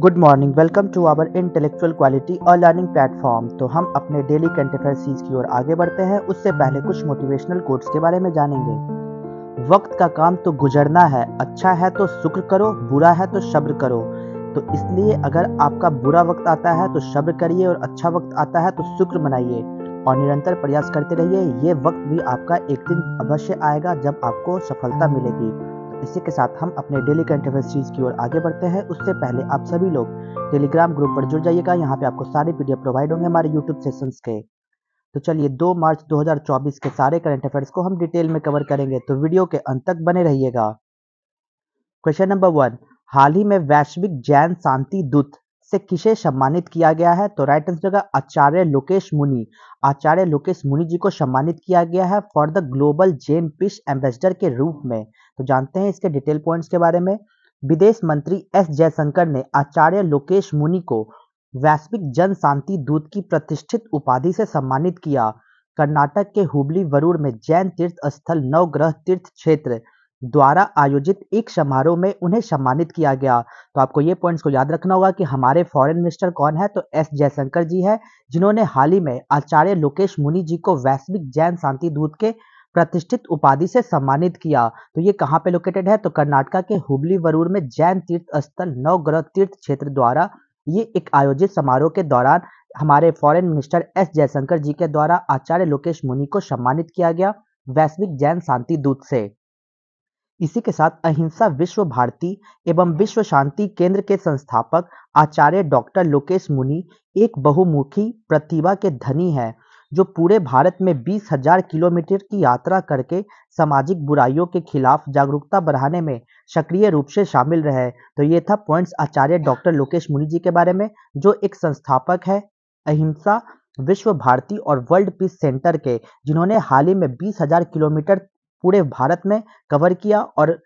good morning welcome to our intellectual quality और learning platform तो हम अपने डेली करंट अफेयर की ओर आगे बढ़ते हैं उससे पहले कुछ मोटिवेशनल कोट्स के बारे में जानेंगे वक्त का काम तो गुजरना है अच्छा है तो शुक्र करो बुरा है तो शब्र करो तो इसलिए अगर आपका बुरा वक्त आता है तो शब्र करिए और अच्छा वक्त आता है तो शुक्र मनाइए और निरंतर प्रयास करते रहिए ये वक्त भी आपका एक दिन अवश्य आएगा जब आपको सफलता मिलेगी इसी के साथ हम अपने डेली करंट अफेयर सीरीज की ओर आगे बढ़ते हैं उससे पहले आप सभी लोग टेलीग्राम ग्रुप पर जुड़ जाइएगा यहाँ पे आपको सारे पीडीएफ प्रोवाइड होंगे हमारे यूट्यूब सेशंस के तो चलिए 2 मार्च 2024 के सारे करंट अफेयर्स को हम डिटेल में कवर करेंगे तो वीडियो के अंत तक बने रहिएगा क्वेश्चन नंबर वन हाल ही में वैश्विक जैन शांति दूत से किसे सम्मानित किया गया है तो राइट आंसर होगा आचार्य लोकेश मुनि आचार्य लोकेश मुनि जी को सम्मानित किया गया है for the global Jain peace ambassador के रूप में तो जानते हैं इसके डिटेल पॉइंट्स के बारे में विदेश मंत्री एस जयशंकर ने आचार्य लोकेश मुनि को वैश्विक जन शांति दूत की प्रतिष्ठित उपाधि से सम्मानित किया कर्नाटक के हुबली वरूर में जैन तीर्थ स्थल नवग्रह तीर्थ क्षेत्र द्वारा आयोजित एक समारोह में उन्हें सम्मानित किया गया तो आपको ये पॉइंट्स को याद रखना होगा कि हमारे फॉरेन मिनिस्टर कौन है तो एस जयशंकर जी है जिन्होंने हाल ही में आचार्य लोकेश मुनि जी को वैश्विक जैन शांति दूत के प्रतिष्ठित उपाधि से सम्मानित किया तो ये कहाँ पे लोकेटेड है तो कर्नाटका के हुबली वरूर में जैन तीर्थ स्थल नवग्रह तीर्थ क्षेत्र द्वारा ये एक आयोजित समारोह के दौरान हमारे foreign minister S Jaishankar ji के द्वारा आचार्य लोकेश मुनि को सम्मानित किया गया वैश्विक जैन शांति दूत से इसी के साथ अहिंसा विश्व भारती एवं विश्व शांति केंद्र के संस्थापक आचार्य डॉक्टर लोकेश मुनि एक बहुमुखी प्रतिभा के धनी हैं जो पूरे भारत में बीस हजार किलोमीटर की यात्रा करके सामाजिक बुराइयों के खिलाफ जागरूकता बढ़ाने में सक्रिय रूप से शामिल रहे तो ये था पॉइंट्स आचार्य डॉक्टर लोकेश मुनि जी के बारे में जो एक संस्थापक है अहिंसा विश्व भारती और वर्ल्ड पीस सेंटर के जिन्होंने हाल ही में बीस हजार किलोमीटर पूरे भारत में कवर किया और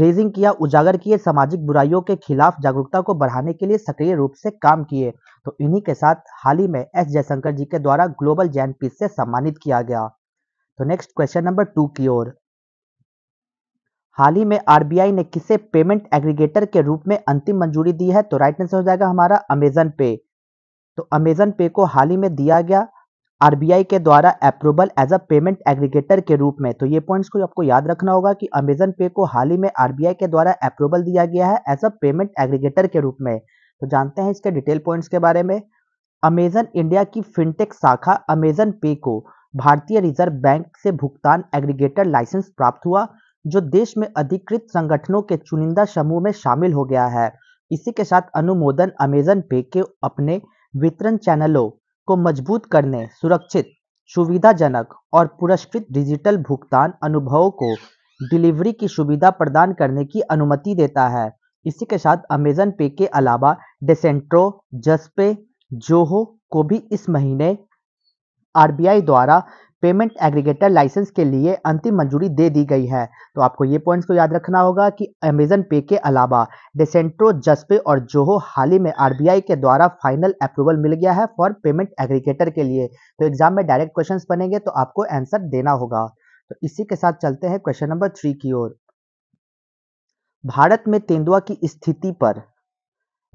रेजिंग किया उजागर किए सामाजिक बुराइयों के खिलाफ जागरूकता को बढ़ाने के लिए सक्रिय रूप से काम किए तो इन्हीं के साथ हाल ही में एस जयशंकर जी के द्वारा ग्लोबल जैन पीस से सम्मानित किया गया तो नेक्स्ट क्वेश्चन नंबर टू की ओर हाल ही में आरबीआई ने किसे पेमेंट एग्रीगेटर के रूप में अंतिम मंजूरी दी है तो राइट आंसर हो जाएगा हमारा अमेजन पे तो अमेजन पे को हाल ही में दिया गया आरबीआई के द्वारा approval as a payment aggregator के रूप में तो ये पॉइंट्स को आपको याद रखना होगा कि अमेजन पे को हाल ही में आरबीआई के द्वारा अप्रूवल दिया गया है एज अ पेमेंट एग्रीगेटर के रूप में तो जानते हैं इसके डिटेल पॉइंट्स के बारे में अमेजन इंडिया की फिनटेक शाखा अमेजन पे को भारतीय रिजर्व बैंक से भुगतान एग्रीगेटर लाइसेंस प्राप्त हुआ जो देश में अधिकृत संगठनों के चुनिंदा समूह में शामिल हो गया है इसी के साथ अनुमोदन अमेजन पे के अपने वितरण चैनलों को मजबूत करने सुरक्षित सुविधाजनक और पुरस्कृत डिजिटल भुगतान अनुभवों को डिलीवरी की सुविधा प्रदान करने की अनुमति देता है इसी के साथ अमेजन पे के अलावा डेसेंट्रो जसपे जोहो को भी इस महीने आरबीआई द्वारा पेमेंट एग्रीगेटर लाइसेंस के लिए अंतिम मंजूरी दे दी गई है तो आपको ये पॉइंट्स को याद रखना होगा कि अमेजन पे के अलावा डेसेंट्रो जस्पे और जोहो हाल ही में आर के द्वारा फाइनल अप्रूवल मिल गया है फॉर पेमेंट एग्रीगेटर के लिए तो एग्जाम में डायरेक्ट क्वेश्चन बनेंगे तो आपको आंसर देना होगा तो इसी के साथ चलते हैं क्वेश्चन नंबर थ्री की ओर भारत में तेंदुआ की स्थिति पर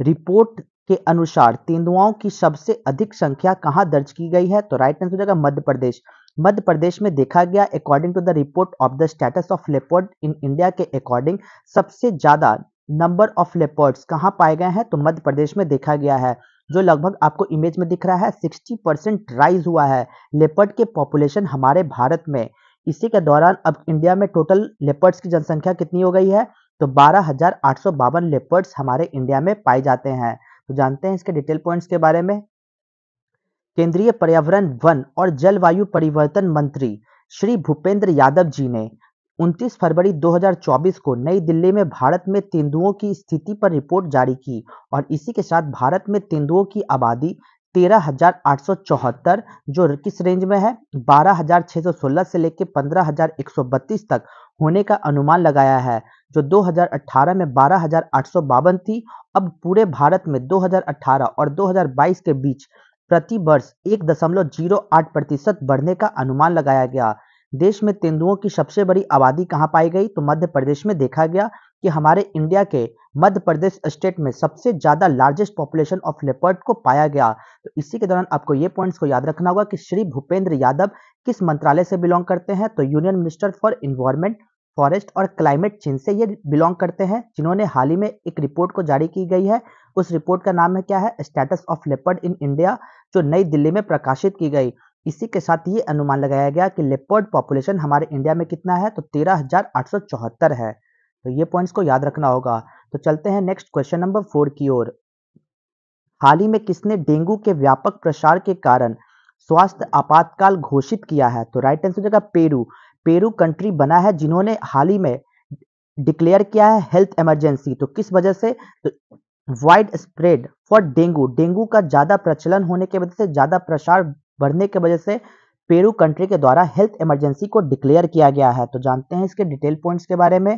रिपोर्ट के अनुसार तेंदुआओं की सबसे अधिक संख्या कहां दर्ज की गई है तो राइट आंसर हो जाएगा मध्य प्रदेश मध्य प्रदेश में देखा गया according to the report of the status of leopard in India के अकॉर्डिंग सबसे ज्यादा नंबर ऑफ लेपर्ड्स कहाँ पाए गए हैं तो मध्य प्रदेश में देखा गया है जो लगभग आपको इमेज में दिख रहा है 60 परसेंट राइज हुआ है लेपर्ड के पॉपुलेशन हमारे भारत में इसी के दौरान अब इंडिया में टोटल लेपर्ड्स की जनसंख्या कितनी हो गई है तो बारह लेपर्ड्स हमारे इंडिया में पाए जाते हैं तो जानते हैं इसके डिटेल पॉइंट्स के बारे में केंद्रीय पर्यावरण वन और जलवायु परिवर्तन मंत्री श्री भूपेंद्र यादव जी ने 29 फरवरी 2024 को नई दिल्ली में भारत में तेंदुओं की स्थिति पर रिपोर्ट जारी की और इसी के साथ भारत में तेंदुओं की आबादी तेरह जो किस रेंज में है 12,616 से लेकर 15,132 तक होने का अनुमान लगाया है जो 2018 में बारह थी अब पूरे भारत में 2018 और 2022 के बीच प्रति वर्ष एक दशमलव जीरो आठ प्रतिशत बढ़ने का अनुमान लगाया गया देश में तेंदुओं की सबसे बड़ी आबादी कहाँ पाई गई तो मध्य प्रदेश में देखा गया कि हमारे इंडिया के मध्य प्रदेश स्टेट में सबसे ज़्यादा लार्जेस्ट पॉपुलेशन ऑफ लेपर्ड को पाया गया तो इसी के दौरान आपको ये पॉइंट्स को याद रखना होगा कि श्री भूपेंद्र यादव किस मंत्रालय से बिलोंग करते हैं तो union minister for environment forest और क्लाइमेट चेंज से ये बिलोंग करते हैं जिन्होंने हाल ही में एक रिपोर्ट को जारी की गई है उस रिपोर्ट का नाम है क्या है status of leopard in India जो नई दिल्ली में प्रकाशित की गई इसी के साथ ये अनुमान लगाया गया कि लेपर्ड पॉपुलेशन हमारे इंडिया में कितना है तो तेरह है तो ये पॉइंट्स को याद रखना होगा तो चलते हैं नेक्स्ट क्वेश्चन नंबर फोर की ओर हाल ही में किसने डेंगू के व्यापक प्रसार के कारण स्वास्थ्य आपातकाल घोषित किया है तो राइट आंसर हो पेरू पेरू कंट्री बना है जिन्होंने हाल ही में डिक्लेयर किया है हेल्थ इमरजेंसी तो किस वजह से तो wide spread for dengue dengue का ज़्यादा प्रचलन होने की वजह से ज़्यादा प्रसार बढ़ने की वजह से पेरू कंट्री के द्वारा हेल्थ इमरजेंसी को डिक्लेयर किया गया है तो जानते हैं इसके डिटेल पॉइंट्स के बारे में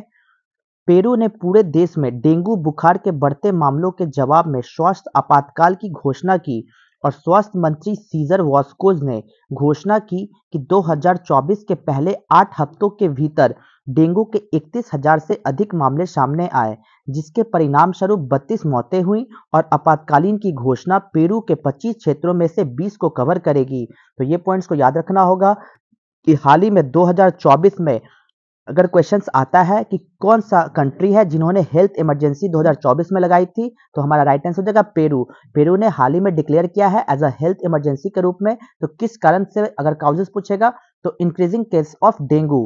पेरू ने पूरे देश में डेंगू बुखार के बढ़ते मामलों के जवाब में स्वास्थ्य आपातकाल की घोषणा की और स्वास्थ्य मंत्री सीजर वॉस्कोज ने घोषणा की कि 2024 के पहले आठ हफ्तों के भीतर डेंगू के 31,000 से अधिक मामले सामने आए जिसके परिणाम स्वरूप बत्तीस मौतें हुई और आपातकालीन की घोषणा पेरू के 25 क्षेत्रों में से 20 को कवर करेगी तो ये पॉइंट्स को याद रखना होगा कि हाल ही में 2024 में अगर क्वेश्चंस आता है कि कौन सा कंट्री है जिन्होंने हेल्थ इमरजेंसी 2024 में लगाई थी तो हमारा राइट आंसर हो जाएगा पेरू पेरू ने हाल ही में डिक्लेयर किया है एज अ हेल्थ इमरजेंसी के रूप में तो किस कारण से अगर काउजेस पूछेगा तो increasing case of dengue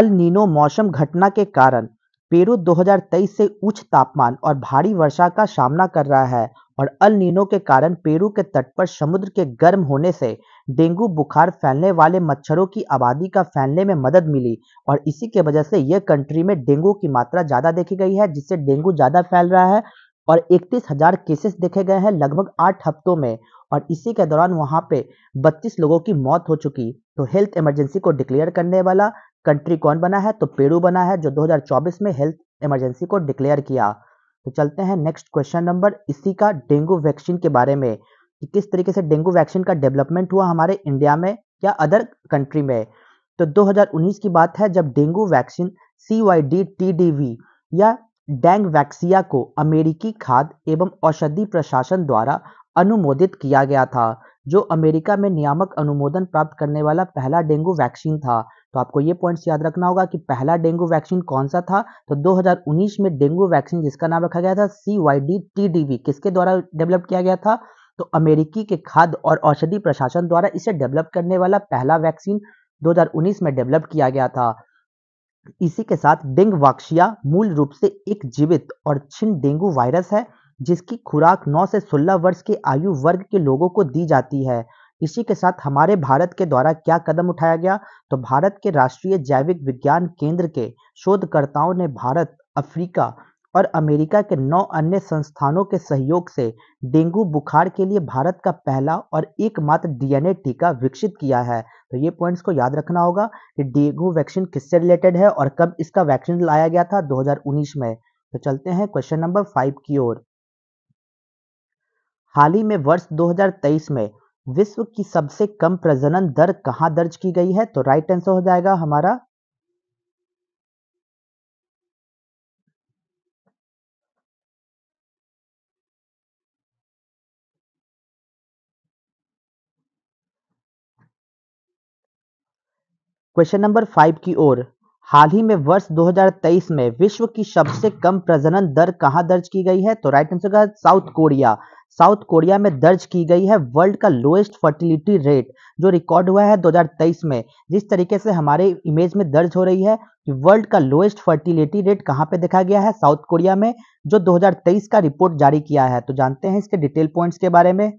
El Nino मौसम घटना के कारण पेरू 2023 से उच्च तापमान और भारी वर्षा का सामना कर रहा है और अल नीनो के कारण पेरू के तट पर समुद्र के गर्म होने से डेंगू बुखार फैलने वाले मच्छरों की आबादी का फैलने में मदद मिली और इसी के वजह से यह कंट्री में डेंगू की मात्रा ज़्यादा देखी गई है जिससे डेंगू ज़्यादा फैल रहा है और इकतीस हज़ार केसेस देखे गए हैं लगभग आठ हफ्तों में और इसी के दौरान वहां पे 32 लोगों की मौत हो चुकी तो हेल्थ इमरजेंसी को डिक्लेयर करने वाला कंट्री कौन बना है तो पेरू बना है जो 2024 में हेल्थ इमरजेंसी को डिक्लेयर किया तो चलते हैं नेक्स्ट क्वेश्चन नंबर इसी का डेंगू वैक्सीन के बारे में कि किस तरीके से डेंगू वैक्सीन का डेवलपमेंट हुआ हमारे इंडिया में या अदर कंट्री में तो 2019 की बात है जब dengue vaccine C Y D T D V या डेंग वैक्सिया को अमेरिकी खाद एवं औषधि प्रशासन द्वारा अनुमोदित किया गया था जो अमेरिका में नियामक अनुमोदन प्राप्त करने वाला पहला डेंगू वैक्सीन था तो आपको ये पॉइंट्स याद रखना होगा कि पहला डेंगू वैक्सीन कौन सा था तो 2019 में डेंगू वैक्सीन जिसका नाम रखा गया था C Y D T D V किसके द्वारा डेवलप किया गया था तो अमेरिकी के खाद्य और औषधि प्रशासन द्वारा इसे डेवलप करने वाला पहला वैक्सीन 2019 में डेवलप किया गया था इसी के साथ डेंग वाक्शिया मूल रूप से एक जीवित और छिन्न डेंगू वायरस है जिसकी खुराक 9 से 16 वर्ष के आयु वर्ग के लोगों को दी जाती है इसी के साथ हमारे भारत के द्वारा क्या कदम उठाया गया तो भारत के राष्ट्रीय जैविक विज्ञान केंद्र के शोधकर्ताओं ने भारत अफ्रीका और अमेरिका के नौ अन्य संस्थानों के सहयोग से डेंगू बुखार के लिए भारत का पहला और एकमात्र डीएनए टीका विकसित किया है तो ये पॉइंट्स को याद रखना होगा कि डेंगू वैक्सीन किससे रिलेटेड है और कब इसका वैक्सीन लाया गया था 2019 में तो चलते हैं क्वेश्चन नंबर फाइव की ओर हाल ही में वर्ष 2023 में विश्व की सबसे कम प्रजनन दर कहां दर्ज की गई है तो राइट आंसर हो जाएगा हमारा क्वेश्चन नंबर फाइव की ओर हाल ही में वर्ष 2023 में विश्व की सबसे कम प्रजनन दर कहां दर्ज की गई है तो राइट आंसर का साउथ कोरिया साउथ कोरिया में दर्ज की गई है वर्ल्ड का लोएस्ट फर्टिलिटी रेट जो रिकॉर्ड हुआ है 2023 में जिस तरीके से हमारे इमेज में दर्ज हो रही है कि वर्ल्ड का लोएस्ट फर्टिलिटी रेट कहां पे देखा गया है साउथ कोरिया में जो 2023 का रिपोर्ट जारी किया है तो जानते हैं इसके डिटेल पॉइंट्स के बारे में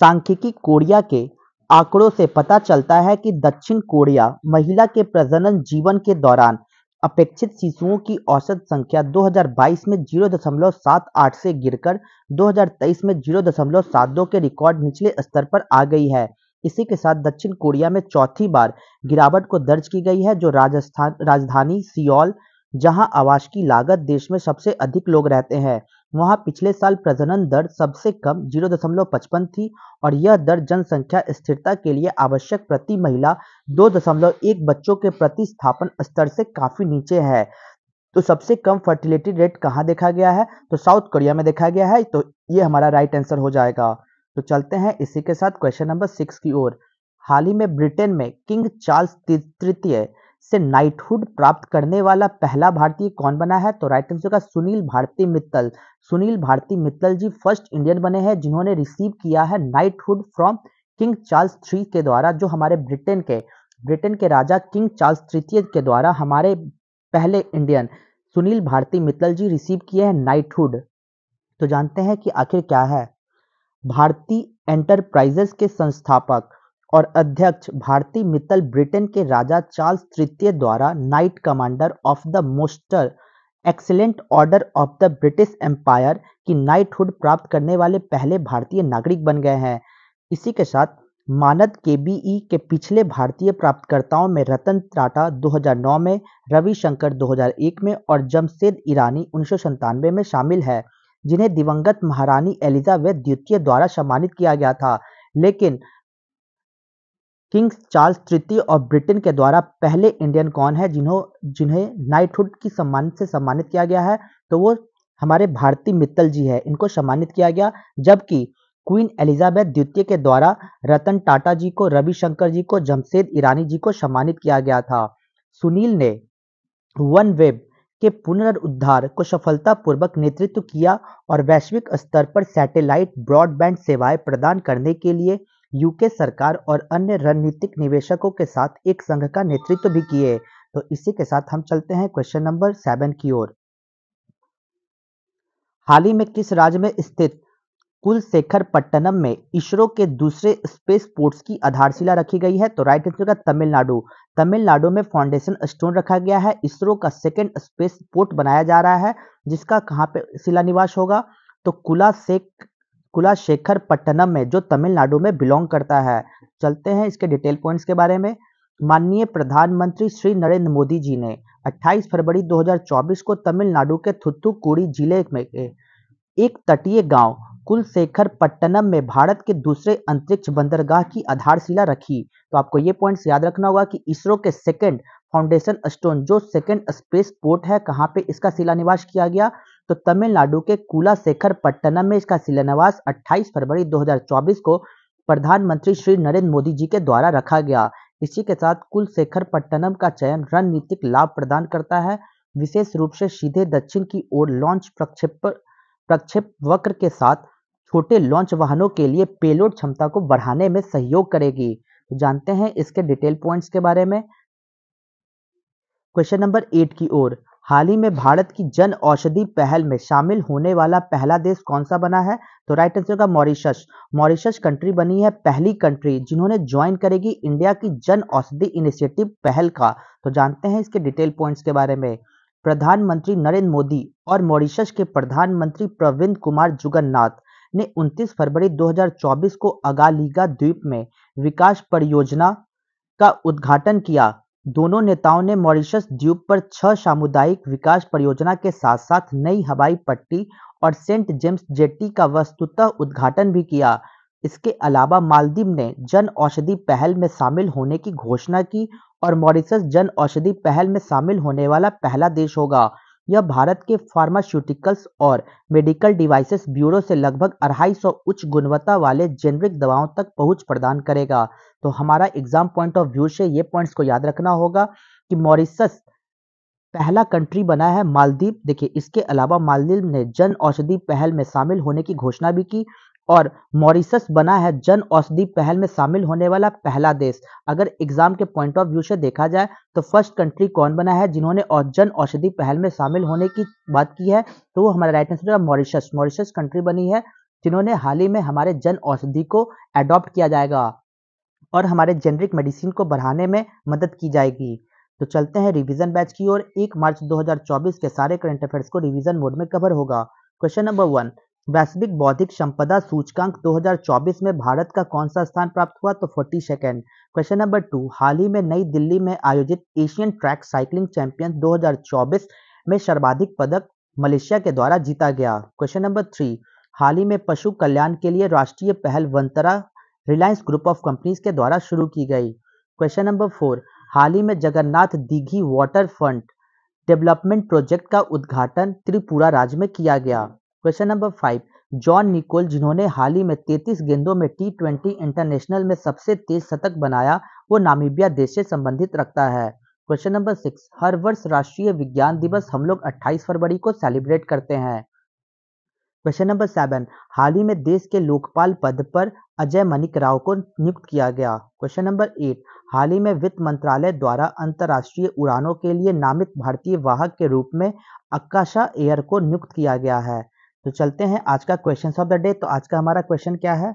सांख्यिकी कोरिया के आंकड़ों से पता चलता है कि दक्षिण कोरिया महिला के प्रजनन जीवन के दौरान अपेक्षित शिशुओं की औसत संख्या 2022 में 0.78 से गिरकर 2023 में 0.72 के रिकॉर्ड निचले स्तर पर आ गई है इसी के साथ दक्षिण कोरिया में चौथी बार गिरावट को दर्ज की गई है जो राजस्थान राजधानी सियोल जहां आवास की लागत देश में सबसे अधिक लोग रहते हैं वहां पिछले साल प्रजनन दर सबसे कम जीरो दशमलव पचपन थी और यह दर जनसंख्या स्थिरता के लिए आवश्यक प्रति महिला दो दशमलव एक बच्चों के प्रति स्थापन स्तर से काफी नीचे है तो सबसे कम फर्टिलिटी रेट कहाँ देखा गया है तो साउथ कोरिया में देखा गया है तो ये हमारा राइट आंसर हो जाएगा तो चलते हैं इसी के साथ क्वेश्चन नंबर सिक्स की ओर हाल ही में ब्रिटेन में किंग चार्ल्स तृतीय से नाइटहुड प्राप्त करने वाला पहला भारतीय कौन बना है तो राइट आंसर का सुनील भारती मित्तल सुनील भारती मित्तल जी फर्स्ट इंडियन बने हैं जिन्होंने रिसीव किया है knighthood from king Charles three के द्वारा जो हमारे ब्रिटेन के ब्रिटेन के राजा किंग चार्ल्स तृतीय के द्वारा हमारे पहले इंडियन सुनील भारती मित्तल जी रिसीव किए हैं नाइटहुड तो जानते हैं कि आखिर क्या है भारती एंटरप्राइजेस के संस्थापक और अध्यक्ष भारती मित्तल ब्रिटेन के राजा चार्ल्स तृतीय द्वारा knight commander of the most excellent order of the British Empire की नाइटहुड प्राप्त करने वाले पहले भारतीय नागरिक बन गए हैं इसी के साथ मानद के बी के पिछले भारतीय प्राप्तकर्ताओं में रतन टाटा 2009 में रविशंकर 2001 में और जमशेद ईरानी उन्नीस में शामिल है जिन्हें दिवंगत महारानी एलिजाबेथ द्वितीय द्वारा सम्मानित किया गया था लेकिन किंग चार्ल्स तृतीय और ब्रिटेन के द्वारा पहले इंडियन कौन है जिन्हों जिन्हें नाइटहुड की सम्मान से सम्मानित किया गया है तो वो हमारे भारतीय मित्तल जी है इनको सम्मानित किया गया जबकि क्वीन एलिजाबेथ द्वितीय के द्वारा रतन टाटा जी को रविशंकर जी को जमशेद ईरानी जी को सम्मानित किया गया था सुनील ने वन वेब के पुनरुद्धार को सफलतापूर्वक नेतृत्व किया और वैश्विक स्तर पर सैटेलाइट ब्रॉडबैंड सेवाएं प्रदान करने के लिए यूके सरकार और अन्य रणनीतिक निवेशकों के साथ एक संघ का नेतृत्व भी किए तो इसी के साथ हम चलते हैं क्वेश्चन नंबर सेवन की ओर हाल ही में किस राज्य में स्थित कुलशेखर पट्टनम में इसरो के दूसरे स्पेस पोर्ट्स की आधारशिला रखी गई है तो राइट आंसर का तमिलनाडु तमिलनाडु में फाउंडेशन स्टोन रखा गया है इसरो का सेकेंड स्पेस पोर्ट बनाया जा रहा है जिसका कहाँ पे शिलान्यास होगा तो कुला कुलाशेखर पट्टनम में जो तमिलनाडु में बिलोंग करता है चलते हैं इसके डिटेल पॉइंट्स के बारे में माननीय प्रधानमंत्री श्री नरेंद्र मोदी जी ने 28 फरवरी 2024 को तमिलनाडु के थुथुकुड़ी जिले में एक तटीय गांव कुलशेखर पट्टनम में भारत के दूसरे अंतरिक्ष बंदरगाह की आधारशिला रखी तो आपको ये पॉइंट्स याद रखना होगा कि इसरो के सेकेंड फाउंडेशन स्टोन जो सेकेंड स्पेस पोर्ट है कहाँ पे इसका निवास किया गया तो तमिलनाडु के कूला शेखर पट्टनम में इसका शिलान्यास 28 फरवरी 2024 को प्रधानमंत्री श्री नरेंद्र मोदी जी के द्वारा रखा गया इसी के साथ कुल शेखर पट्टनम का चयन रणनीतिक लाभ प्रदान करता है विशेष रूप से सीधे दक्षिण की ओर लॉन्च प्रक्षेप प्रक्षेप वक्र के साथ छोटे लॉन्च वाहनों के लिए पेलोड क्षमता को बढ़ाने में सहयोग करेगी तो जानते हैं इसके डिटेल पॉइंट्स के बारे में क्वेश्चन नंबर एट की ओर हाल ही में भारत की जन औषधि पहल में शामिल होने वाला पहला देश कौन सा बना है तो राइट आंसर होगा मॉरिशस मॉरिशस कंट्री बनी है पहली कंट्री जिन्होंने ज्वाइन करेगी इंडिया की जन औषधि इनिशिएटिव पहल का तो जानते हैं इसके डिटेल पॉइंट्स के बारे में प्रधानमंत्री नरेंद्र मोदी और मॉरिशस के प्रधानमंत्री प्रविंद कुमार जुगन्नाथ ने 29 फरवरी 2024 को अगालीगा द्वीप में विकास परियोजना का उद्घाटन किया दोनों नेताओं ने मॉरिशस द्वीप पर छह सामुदायिक विकास परियोजना के साथ साथ नई हवाई पट्टी और सेंट जेम्स जेट्टी का वस्तुतः उद्घाटन भी किया इसके अलावा मालदीव ने जन औषधि पहल में शामिल होने की घोषणा की और मॉरिशस जन औषधि पहल में शामिल होने वाला पहला देश होगा यह भारत के फार्मास्यूटिकल्स और मेडिकल डिवाइसेस ब्यूरो से लगभग अढ़ाई सौ उच्च गुणवत्ता वाले जेनरिक दवाओं तक पहुंच प्रदान करेगा तो हमारा एग्जाम पॉइंट ऑफ व्यू से ये पॉइंट्स को याद रखना होगा कि मॉरिसस पहला कंट्री बना है मालदीव देखिए इसके अलावा मालदीव ने जन औषधि पहल में शामिल होने की घोषणा भी की और मॉरिसस बना है जन औषधि पहल में शामिल होने वाला पहला देश अगर एग्जाम के पॉइंट ऑफ व्यू से देखा जाए तो फर्स्ट कंट्री कौन बना है जिन्होंने जन औषधि पहल में शामिल होने की बात की है तो वो हमारा राइट आंसर है मॉरिशस मॉरिशस कंट्री बनी है जिन्होंने हाल ही में हमारे जन औषधि को एडॉप्ट किया जाएगा और हमारे जेनरिक मेडिसिन को बढ़ाने में मदद की जाएगी तो चलते हैं रिवीजन बैच की ओर 1 मार्च 2024 के सारे करंट अफेयर्स को रिवीजन मोड में कवर होगा क्वेश्चन नंबर वन वैश्विक बौद्धिक संपदा सूचकांक 2024 में भारत का कौन सा स्थान प्राप्त हुआ तो forty second question number two हाल ही में नई दिल्ली में आयोजित एशियन ट्रैक साइकिलिंग चैंपियन 2024 में सर्वाधिक पदक मलेशिया के द्वारा जीता गया क्वेश्चन नंबर थ्री हाल ही में पशु कल्याण के लिए राष्ट्रीय पहल Vantara Reliance group of companies के द्वारा शुरू की गई क्वेश्चन नंबर फोर हाल ही में Jagannath Dighi water front development project का उद्घाटन त्रिपुरा राज्य में किया गया question number five John Nicol जिन्होंने हाल ही में 33 गेंदों में टी ट्वेंटी इंटरनेशनल में सबसे तेज शतक बनाया वो नामीबिया देश से संबंधित रखता है क्वेश्चन नंबर सिक्स हर वर्ष राष्ट्रीय विज्ञान दिवस हम लोग अट्ठाईस फरवरी को सेलिब्रेट करते हैं क्वेश्चन नंबर सेवन हाल ही में देश के लोकपाल पद पर अजय मनिक राव को नियुक्त किया गया क्वेश्चन नंबर एट हाल ही में वित्त मंत्रालय द्वारा अंतर्राष्ट्रीय उड़ानों के लिए नामित भारतीय वाहक के रूप में अक्काशा एयर को नियुक्त किया गया है तो चलते हैं आज का क्वेश्चन ऑफ द डे तो आज का हमारा क्वेश्चन क्या है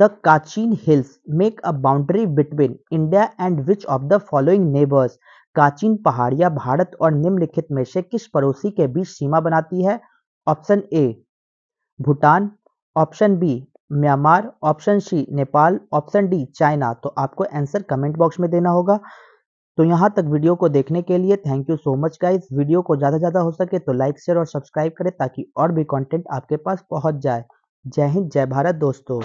the Kachin hills make a boundary between India and which of the following neighbours Kachin पहाड़िया भारत और निम्नलिखित में से किस पड़ोसी के बीच सीमा बनाती है option A Bhutan option B Myanmar option C Nepal option D China तो आपको आंसर कमेंट बॉक्स में देना होगा तो यहाँ तक वीडियो को देखने के लिए thank you so much guys video को ज़्यादा से ज़्यादा हो सके तो लाइक शेयर और सब्सक्राइब करें ताकि और भी कंटेंट आपके पास पहुँच जाए जय हिंद जय भारत दोस्तों